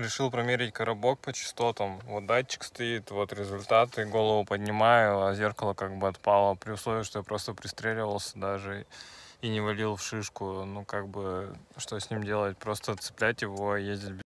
решил промерить коробок по частотам. Вот датчик стоит, вот результаты, голову поднимаю, а зеркало как бы отпало, при условии, что я просто пристреливался даже и не валил в шишку. Ну, как бы, что с ним делать? Просто цеплять его, ездить